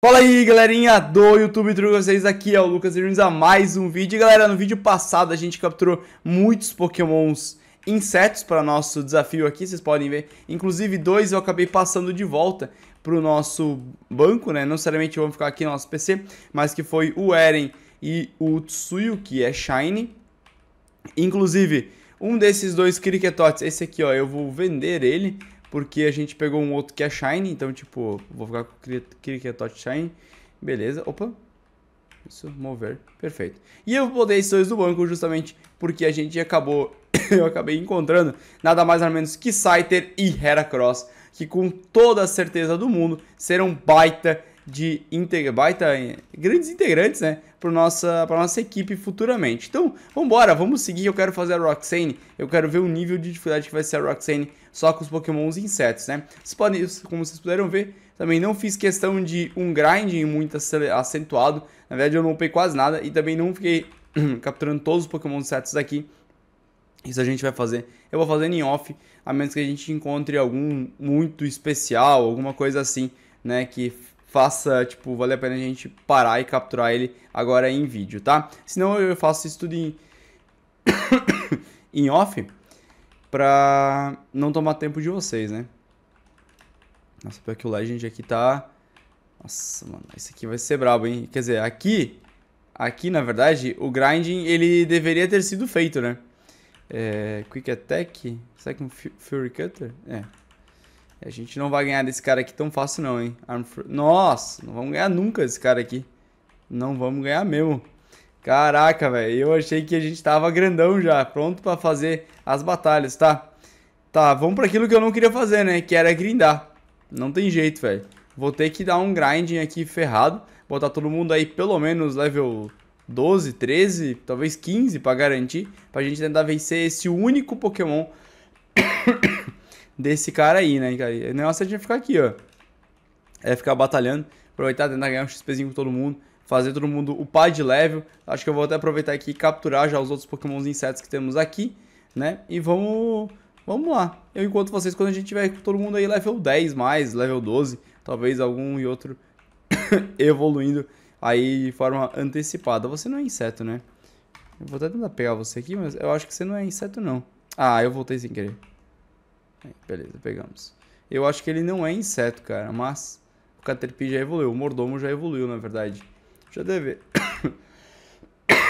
Fala aí galerinha do YouTube, tudo com vocês? Aqui é o Lucas e a mais um vídeo. E, galera, no vídeo passado a gente capturou muitos pokémons insetos para nosso desafio aqui, vocês podem ver. Inclusive dois eu acabei passando de volta para o nosso banco, né? Não necessariamente vão ficar aqui no nosso PC, mas que foi o Eren e o Tsuyu, que é Shiny. Inclusive, um desses dois Kriketots, esse aqui ó, eu vou vender ele porque a gente pegou um outro que é Shine, então, tipo, vou ficar com o touch Shine. Beleza, opa. Isso, mover, perfeito. E eu botei esses dois do banco justamente porque a gente acabou, eu acabei encontrando nada mais nada menos que Scyther e Heracross, que com toda a certeza do mundo serão baita de baita grandes integrantes, né, para nossa para nossa equipe futuramente. Então, vamos embora, vamos seguir. Eu quero fazer a Roxane. Eu quero ver o nível de dificuldade que vai ser a Roxane só com os Pokémons insetos, né? Vocês podem, como vocês puderam ver, também não fiz questão de um grind muito acentuado. Na verdade, eu não upei quase nada e também não fiquei capturando todos os Pokémon insetos aqui. Isso a gente vai fazer. Eu vou fazendo em off, a menos que a gente encontre algum muito especial, alguma coisa assim, né, que faça, tipo, vale a pena a gente parar e capturar ele agora em vídeo, tá? Senão eu faço isso tudo em, em off pra não tomar tempo de vocês, né? Nossa, pior que o Legend aqui tá... Nossa, mano, esse aqui vai ser brabo, hein? Quer dizer, aqui, aqui na verdade, o grinding ele deveria ter sido feito, né? É, quick Attack, será que é um Fury Cutter? É, a gente não vai ganhar desse cara aqui tão fácil não, hein? Nossa, não vamos ganhar nunca desse cara aqui. Não vamos ganhar mesmo. Caraca, velho. Eu achei que a gente tava grandão já, pronto para fazer as batalhas, tá? Tá, vamos para aquilo que eu não queria fazer, né? Que era grindar. Não tem jeito, velho. Vou ter que dar um grinding aqui ferrado. Botar todo mundo aí pelo menos level 12, 13, talvez 15 para garantir. Pra gente tentar vencer esse único Pokémon desse cara aí, né, cara? o negócio é a gente ficar aqui, ó. É ficar batalhando, aproveitar, tentar ganhar um XPzinho com todo mundo, fazer todo mundo upar de level. Acho que eu vou até aproveitar aqui e capturar já os outros pokémons insetos que temos aqui, né? E vamos... Vamos lá. Eu encontro vocês quando a gente tiver com todo mundo aí level 10 mais, level 12, talvez algum e outro evoluindo aí de forma antecipada. Você não é inseto, né? Eu vou até tentar pegar você aqui, mas eu acho que você não é inseto, não. Ah, eu voltei sem querer. Beleza, pegamos. Eu acho que ele não é inseto, cara, mas o Caterpie já evoluiu, o Mordomo já evoluiu, na verdade. Já deve...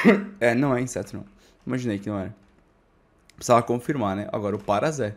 é, não é inseto, não. Imaginei que não era. Precisava confirmar, né? Agora o Parazé.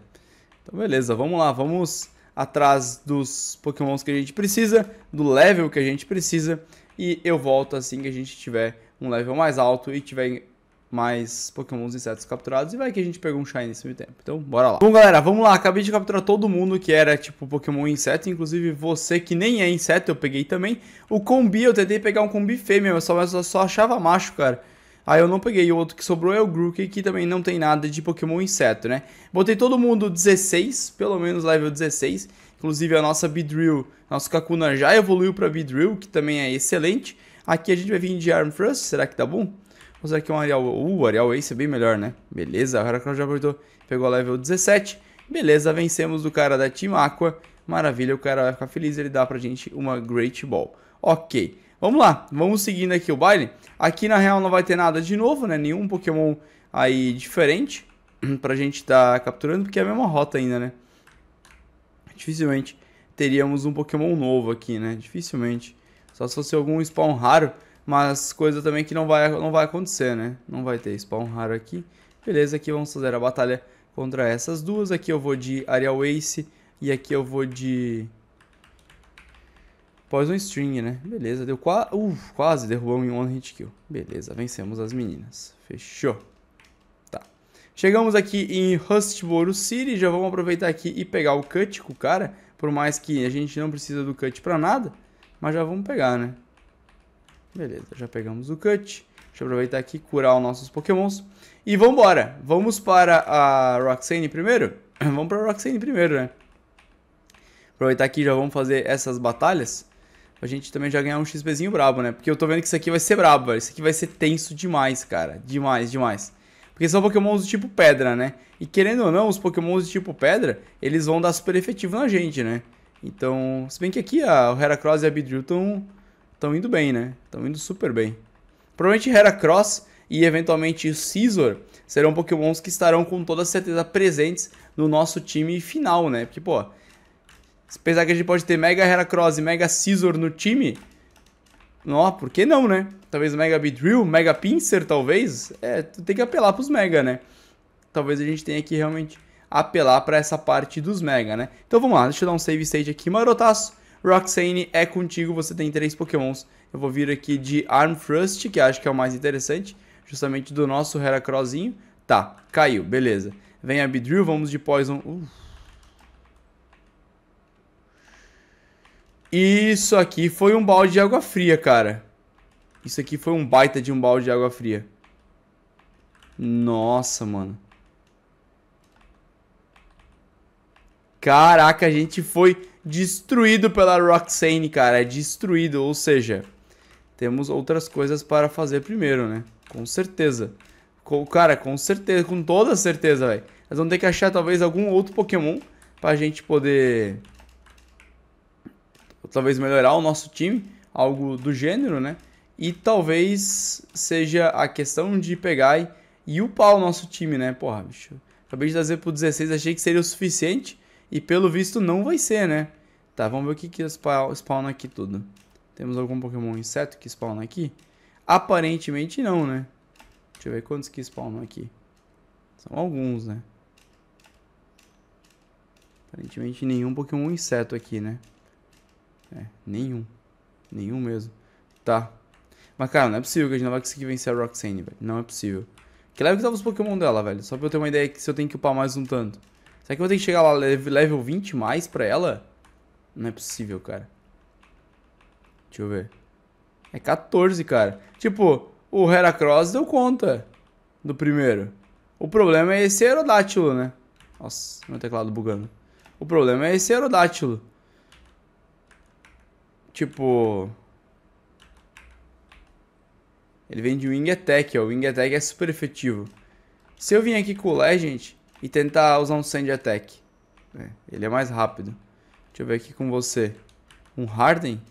Então, beleza, vamos lá, vamos atrás dos pokémons que a gente precisa, do level que a gente precisa, e eu volto assim que a gente tiver um level mais alto e tiver mais pokémons insetos capturados. E vai que a gente pegou um Shiny nesse meio tempo. Então, bora lá. Bom, galera, vamos lá. Acabei de capturar todo mundo que era, tipo, pokémon inseto. Inclusive, você que nem é inseto, eu peguei também. O combi, eu tentei pegar um combi fêmea, mas só, só achava macho, cara. Aí eu não peguei, o outro que sobrou é o Grookey, que também não tem nada de Pokémon inseto, né? Botei todo mundo 16, pelo menos level 16. Inclusive a nossa Beedrill, nosso Kakuna já evoluiu pra Beedrill, que também é excelente. Aqui a gente vai vir de Thrust. será que tá bom? usar aqui um Arial. Uh, o Arial Ace é bem melhor, né? Beleza, que Heracross já apertou, pegou level 17. Beleza, vencemos do cara da Team Aqua. Maravilha, o cara vai ficar feliz, ele dá pra gente uma Great Ball. Ok, vamos lá, vamos seguindo aqui o baile. Aqui na real não vai ter nada de novo, né? Nenhum Pokémon aí diferente pra gente tá capturando, porque é a mesma rota ainda, né? Dificilmente teríamos um Pokémon novo aqui, né? Dificilmente. Só se fosse algum spawn raro. Mas coisa também que não vai, não vai acontecer, né? Não vai ter spawn raro aqui. Beleza, aqui vamos fazer a batalha contra essas duas. Aqui eu vou de Arial Ace e aqui eu vou de... Poison String, né? Beleza, deu qua... Uh, quase derrubamos em one hit kill. Beleza, vencemos as meninas. Fechou. Tá. Chegamos aqui em Rustboro City. Já vamos aproveitar aqui e pegar o cut com o cara. Por mais que a gente não precisa do cut pra nada. Mas já vamos pegar, né? Beleza, já pegamos o cut. Deixa eu aproveitar aqui, curar os nossos pokémons. E vambora! Vamos para a Roxane primeiro? vamos para a Roxane primeiro, né? Aproveitar aqui, já vamos fazer essas batalhas. A gente também já ganhar um XPzinho brabo, né? Porque eu tô vendo que isso aqui vai ser brabo, velho. Isso aqui vai ser tenso demais, cara. Demais, demais. Porque são pokémons do tipo pedra, né? E querendo ou não, os pokémons do tipo pedra, eles vão dar super efetivo na gente, né? Então, se bem que aqui a, o Heracross e a Bidrill estão estão indo bem, né? Estão indo super bem. Provavelmente Heracross e eventualmente o Scizor serão pokémons que estarão com toda certeza presentes no nosso time final, né? Porque, pô, apesar que a gente pode ter Mega Heracross e Mega Scizor no time, não, por que não, né? Talvez Mega Beedrill, Mega Pinsir, talvez. É, tu tem que apelar pros Mega, né? Talvez a gente tenha que realmente apelar para essa parte dos Mega, né? Então vamos lá, deixa eu dar um save state aqui marotaço Roxane é contigo, você tem três pokémons. Eu vou vir aqui de Armfrust, que acho que é o mais interessante, justamente do nosso Heracrossinho. Tá, caiu, beleza. Vem a Bidrill, vamos de Poison. Uh. Isso aqui foi um balde de água fria, cara. Isso aqui foi um baita de um balde de água fria. Nossa, mano. Caraca, a gente foi destruído pela Roxane, cara. É destruído, ou seja, temos outras coisas para fazer primeiro, né? Com certeza. Com, cara, com certeza, com toda certeza, velho. Nós vamos ter que achar talvez algum outro Pokémon pra gente poder... Talvez melhorar o nosso time, algo do gênero, né? E talvez seja a questão de pegar e, upar o nosso time, né? Porra, bicho. Acabei de trazer pro 16, achei que seria o suficiente e pelo visto não vai ser, né? Tá, vamos ver o que, que spawna aqui tudo. Temos algum Pokémon inseto que spawna aqui? Aparentemente não, né? Deixa eu ver quantos que spawnam aqui. São alguns, né? Aparentemente nenhum Pokémon inseto aqui, né? É, nenhum. Nenhum mesmo. Tá. Mas, cara, não é possível que a gente não vai conseguir vencer a Roxane, velho. Não é possível. Que leve que tava os Pokémon dela, velho. Só pra eu ter uma ideia que se eu tenho que upar mais um tanto. Será que eu vou ter que chegar lá level 20 mais pra ela? Não é possível, cara. Deixa eu ver. É 14, cara. Tipo, o Heracross deu conta do primeiro. O problema é esse aerodátilo, né? Nossa, meu teclado bugando. O problema é esse aerodátilo. Tipo... Ele vem de Wing Attack, ó. O Wing Attack é super efetivo. Se eu vim aqui com o Legend, e tentar usar um Sand Attack. É, ele é mais rápido. Deixa eu ver aqui com você. Um Harden?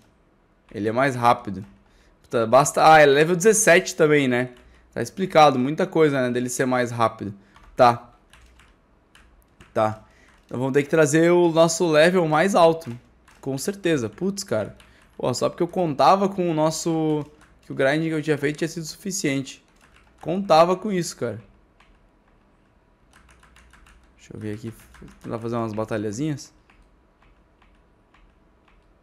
Ele é mais rápido. Puta, basta... Ah, é level 17 também, né? Tá explicado, muita coisa, né? Dele ser mais rápido. Tá. Tá. Então vamos ter que trazer o nosso level mais alto. Com certeza. Putz, cara. Pô, só porque eu contava com o nosso... Que o grind que eu tinha feito tinha sido suficiente. Contava com isso, cara. Deixa eu ver aqui. Tentar fazer umas batalhazinhas.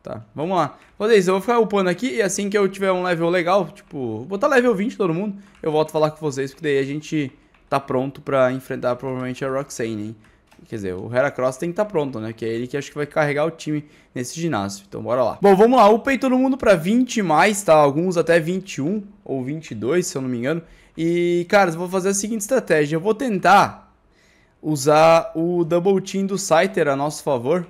Tá, vamos lá. Fazer isso, eu vou ficar upando aqui e assim que eu tiver um level legal, tipo, botar level 20 todo mundo, eu volto a falar com vocês, porque daí a gente tá pronto pra enfrentar provavelmente a Roxane, hein? Quer dizer, o Heracross tem que estar tá pronto, né? Que é ele que acho que vai carregar o time nesse ginásio. Então bora lá. Bom, vamos lá. Upei todo mundo pra 20 mais, tá? Alguns até 21 ou 22, se eu não me engano. E, cara, eu vou fazer a seguinte estratégia. Eu vou tentar usar o double team do Scyther a nosso favor.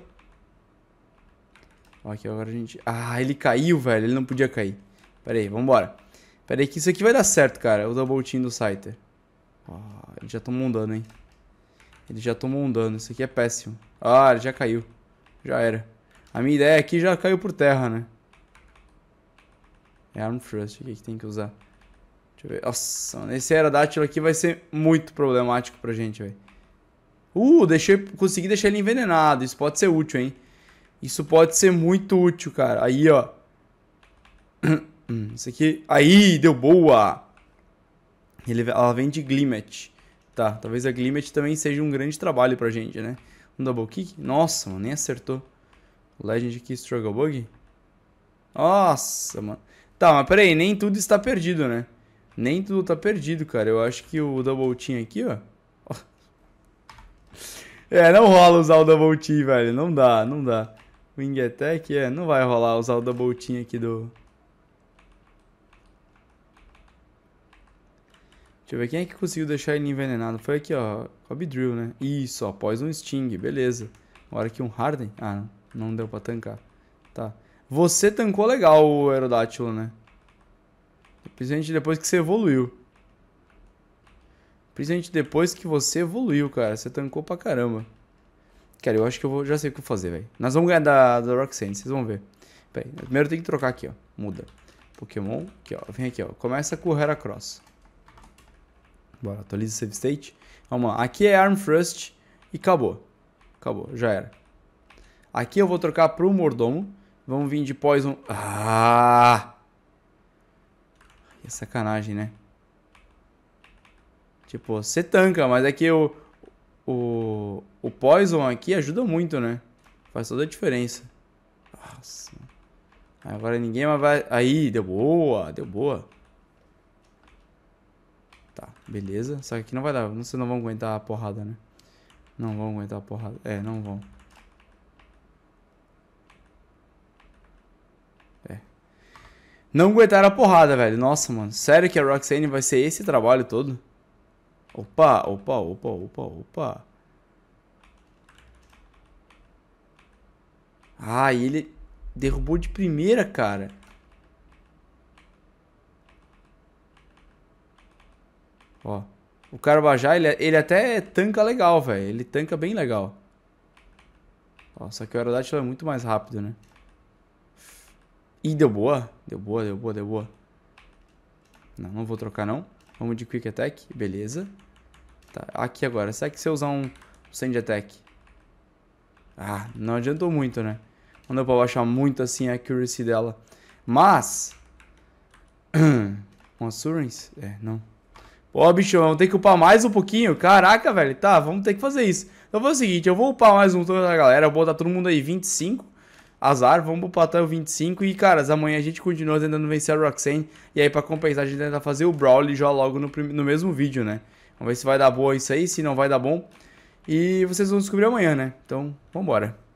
Aqui agora a gente... Ah, ele caiu, velho. Ele não podia cair. Pera aí, vambora. Pera aí que isso aqui vai dar certo, cara. O double team do Scyther. ele já tomou um dano, hein. Ele já tomou um dano. Isso aqui é péssimo. Ah, ele já caiu. Já era. A minha ideia aqui já caiu por terra, né? É Arm Thrust. O que, tem que usar? Deixa eu ver. Nossa, esse Aerodactyl aqui vai ser muito problemático pra gente, velho. Uh, deixei, consegui deixar ele envenenado. Isso pode ser útil, hein? Isso pode ser muito útil, cara. Aí, ó. Isso aqui. Aí, deu boa! Ele, ela vem de Glimmet. Tá, talvez a Glimmet também seja um grande trabalho pra gente, né? Um double kick? Nossa, mano, nem acertou. Legend aqui, Struggle Bug? Nossa, mano. Tá, mas peraí, nem tudo está perdido, né? Nem tudo tá perdido, cara. Eu acho que o double team aqui, ó. É, não rola usar o Double Team, velho. Não dá, não dá. Wing Attack, é, não vai rolar usar o Double Team aqui do... Deixa eu ver, quem é que conseguiu deixar ele envenenado? Foi aqui, ó, Cobb Drill, né? Isso, ó, Poison Sting, beleza. Agora aqui um Harden. Ah, não deu pra tancar. Tá. Você tancou legal o Aerodátilo, né? Principalmente depois que você evoluiu. Principalmente depois que você evoluiu, cara. Você tancou pra caramba. Cara, eu acho que eu vou, já sei o que fazer, velho. Nós vamos ganhar da, da Roxanne, vocês vão ver. Pera aí, primeiro tem que trocar aqui, ó. Muda. Pokémon, aqui, ó. Vem aqui, ó. Começa com o Heracross. Bora, atualiza o save state. Vamos lá. Aqui é Arm Thrust e acabou. Acabou, já era. Aqui eu vou trocar pro Mordomo. Vamos vir de Poison. Ah! Que sacanagem, né? Tipo, você tanca, mas é que o, o, o Poison aqui ajuda muito, né? Faz toda a diferença. Nossa. Agora ninguém mais vai... Aí, deu boa, deu boa. Tá, beleza. Só que aqui não vai dar. Vocês não vão aguentar a porrada, né? Não vão aguentar a porrada. É, não vão. É. Não aguentaram a porrada, velho. Nossa, mano. Sério que a Roxane vai ser esse trabalho todo? Opa, opa, opa, opa, opa. Ah, ele derrubou de primeira, cara. Ó. O Carabajá, ele, ele até tanca legal, velho. Ele tanca bem legal. Ó, só que o Aerodactyl é muito mais rápido, né? Ih, deu boa. Deu boa, deu boa, deu boa. Não, não vou trocar, não. Vamos de Quick Attack, beleza. Tá, aqui agora, será que se eu usar um Sand Attack? Ah, não adiantou muito, né? Não deu pra baixar muito assim a accuracy dela. Mas... um Assurance? É, não. Pô, bicho, vamos ter que upar mais um pouquinho. Caraca, velho. Tá, vamos ter que fazer isso. Então vou fazer o seguinte, eu vou upar mais um toda a galera, vou botar todo mundo aí 25 azar, vamos pro plateau 25 e, caras, amanhã a gente continua tentando vencer a Roxane e aí pra compensar a gente tentar fazer o e já logo no, no mesmo vídeo, né? Vamos ver se vai dar boa isso aí, se não vai dar bom. E vocês vão descobrir amanhã, né? Então, vambora.